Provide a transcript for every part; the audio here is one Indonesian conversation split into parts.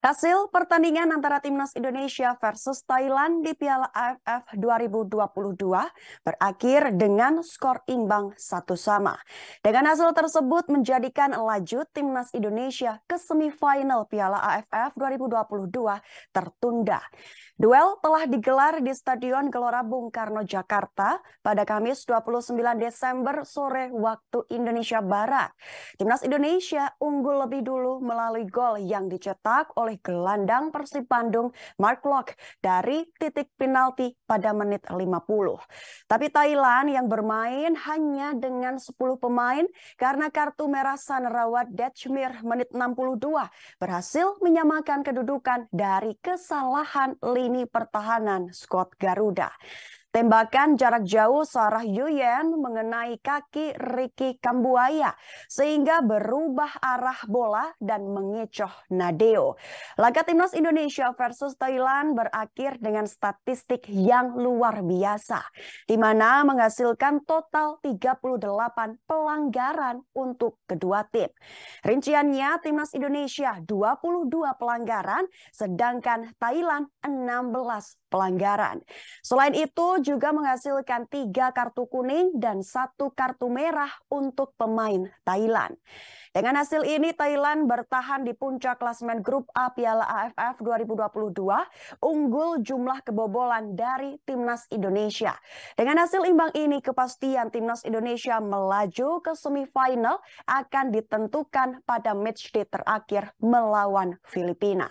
Hasil pertandingan antara timnas Indonesia versus Thailand di Piala AFF 2022 berakhir dengan skor imbang satu sama. Dengan hasil tersebut menjadikan laju timnas Indonesia ke semifinal Piala AFF 2022 tertunda. Duel telah digelar di Stadion Gelora Bung Karno Jakarta pada Kamis 29 Desember sore waktu Indonesia Barat. Timnas Indonesia unggul lebih dulu melalui gol yang dicetak oleh oleh gelandang Persib Bandung Mark Lock dari titik penalti pada menit 50. Tapi Thailand yang bermain hanya dengan 10 pemain karena kartu merah Sanrawat Dechmir menit 62 berhasil menyamakan kedudukan dari kesalahan lini pertahanan Scott Garuda. Tembakan jarak jauh Sarah Yuyen mengenai kaki Ricky Kambuaya sehingga berubah arah bola dan mengecoh Nadeo. Laga timnas Indonesia versus Thailand berakhir dengan statistik yang luar biasa di mana menghasilkan total 38 pelanggaran untuk kedua tim. Rinciannya timnas Indonesia 22 pelanggaran sedangkan Thailand 16 pelanggaran. Selain itu juga menghasilkan tiga kartu kuning dan satu kartu merah untuk pemain Thailand. Dengan hasil ini, Thailand bertahan di puncak klasemen grup A Piala AFF 2022, unggul jumlah kebobolan dari timnas Indonesia. Dengan hasil imbang ini, kepastian timnas Indonesia melaju ke semifinal akan ditentukan pada matchday terakhir melawan Filipina.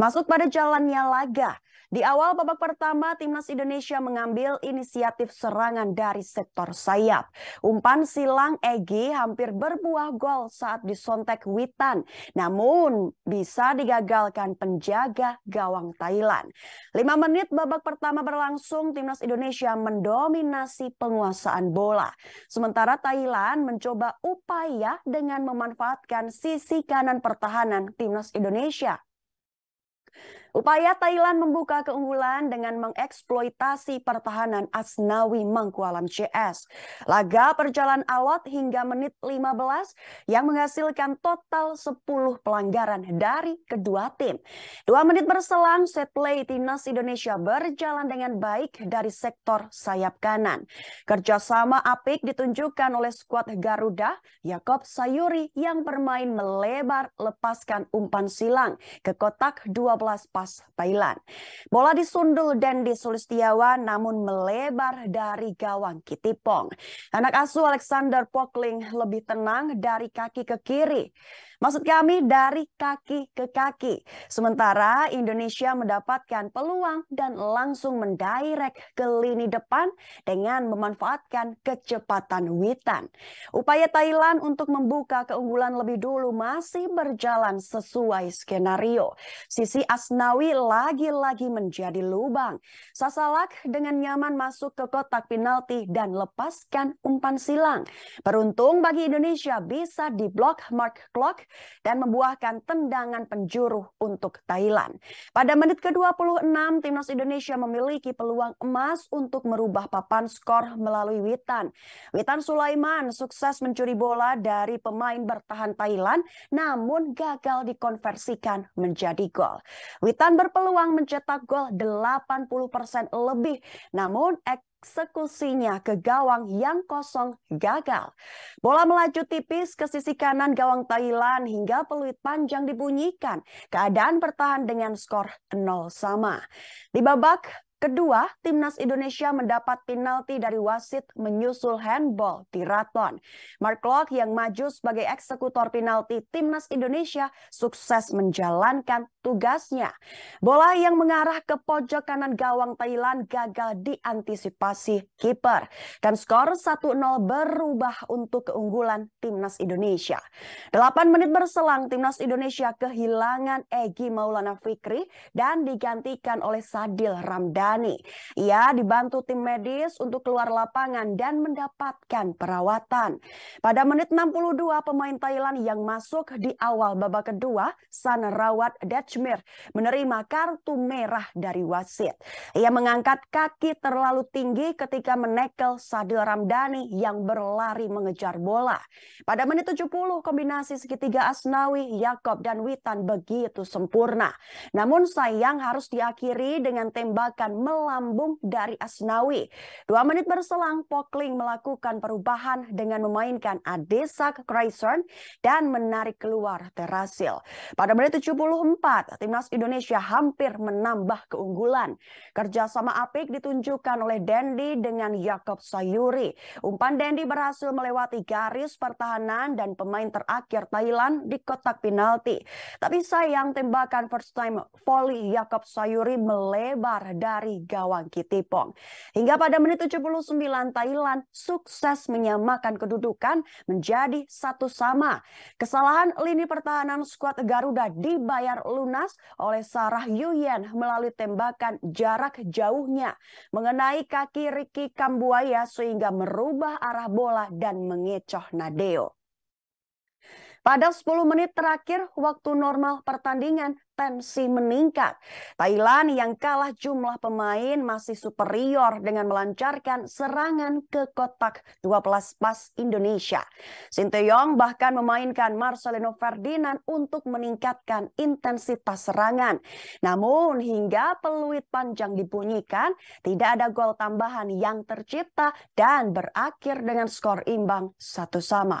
Masuk pada jalannya laga, di awal babak pertama, timnas Indonesia mengambil inisiatif serangan dari sektor sayap. Umpan silang Egi hampir berbuah gol saat disontek Witan, namun bisa digagalkan penjaga gawang Thailand. Lima menit babak pertama berlangsung, timnas Indonesia mendominasi penguasaan bola. Sementara Thailand mencoba upaya dengan memanfaatkan sisi kanan pertahanan timnas Indonesia Upaya Thailand membuka keunggulan dengan mengeksploitasi pertahanan Asnawi Mangkualam CS. Laga perjalanan alot hingga menit 15 yang menghasilkan total 10 pelanggaran dari kedua tim. Dua menit berselang, set play timnas Indonesia berjalan dengan baik dari sektor sayap kanan. Kerjasama apik ditunjukkan oleh skuad Garuda, Yakob Sayuri yang bermain melebar lepaskan umpan silang ke kotak 12 pas lepas Thailand. Bola disundul Dendi Sulistiawan namun melebar dari gawang Kitipong. Anak asuh Alexander Pokling lebih tenang dari kaki ke kiri. Maksud kami dari kaki ke kaki. Sementara Indonesia mendapatkan peluang dan langsung mendirect ke lini depan dengan memanfaatkan kecepatan witan. Upaya Thailand untuk membuka keunggulan lebih dulu masih berjalan sesuai skenario. Sisi Asnawi Nawawi lagi-lagi menjadi lubang. Sasalak dengan nyaman masuk ke kotak penalti dan lepaskan umpan silang. Beruntung bagi Indonesia bisa diblok Mark Klok dan membuahkan tendangan penjuru untuk Thailand. Pada menit ke-26, timnas Indonesia memiliki peluang emas untuk merubah papan skor melalui Witan. Witan Sulaiman sukses mencuri bola dari pemain bertahan Thailand namun gagal dikonversikan menjadi gol. Witan dan berpeluang mencetak gol 80% lebih. Namun eksekusinya ke gawang yang kosong gagal. Bola melaju tipis ke sisi kanan gawang Thailand hingga peluit panjang dibunyikan. Keadaan bertahan dengan skor 0 sama. Di babak Kedua, timnas Indonesia mendapat penalti dari wasit menyusul handball Tiraton. Mark Locke yang maju sebagai eksekutor penalti timnas Indonesia sukses menjalankan tugasnya. Bola yang mengarah ke pojok kanan gawang Thailand gagal diantisipasi kiper. Dan skor 1-0 berubah untuk keunggulan timnas Indonesia. delapan menit berselang timnas Indonesia kehilangan Egi Maulana Fikri dan digantikan oleh Sadil Ramdan ia dibantu tim medis untuk keluar lapangan dan mendapatkan perawatan. Pada menit 62 pemain Thailand yang masuk di awal babak kedua, San Rawat Dachmir menerima kartu merah dari wasit. Ia mengangkat kaki terlalu tinggi ketika menekel Sadil Ramdhani yang berlari mengejar bola. Pada menit 70 kombinasi segitiga Asnawi, Yakob dan Witan begitu sempurna. Namun sayang harus diakhiri dengan tembakan melambung dari Asnawi. Dua menit berselang, Pokling melakukan perubahan dengan memainkan Adesak Kreisern dan menarik keluar Terasil. Pada menit 74, timnas Indonesia hampir menambah keunggulan. Kerjasama apik ditunjukkan oleh Dendi dengan Yakob Sayuri. Umpan Dendi berhasil melewati garis pertahanan dan pemain terakhir Thailand di kotak penalti. Tapi sayang tembakan first time volley Yakob Sayuri melebar dari dari gawang Kitipong. Hingga pada menit 79 Thailand sukses menyamakan kedudukan menjadi satu sama. Kesalahan lini pertahanan skuad Garuda dibayar lunas oleh Sarah Yuyen melalui tembakan jarak jauhnya mengenai kaki Ricky Kambuaya sehingga merubah arah bola dan mengecoh Nadeo. Pada 10 menit terakhir waktu normal pertandingan, tensi meningkat. Thailand yang kalah jumlah pemain masih superior dengan melancarkan serangan ke kotak 12 pas Indonesia. Sinteyong bahkan memainkan Marcelino Ferdinand untuk meningkatkan intensitas serangan. Namun hingga peluit panjang dibunyikan, tidak ada gol tambahan yang tercipta dan berakhir dengan skor imbang satu sama.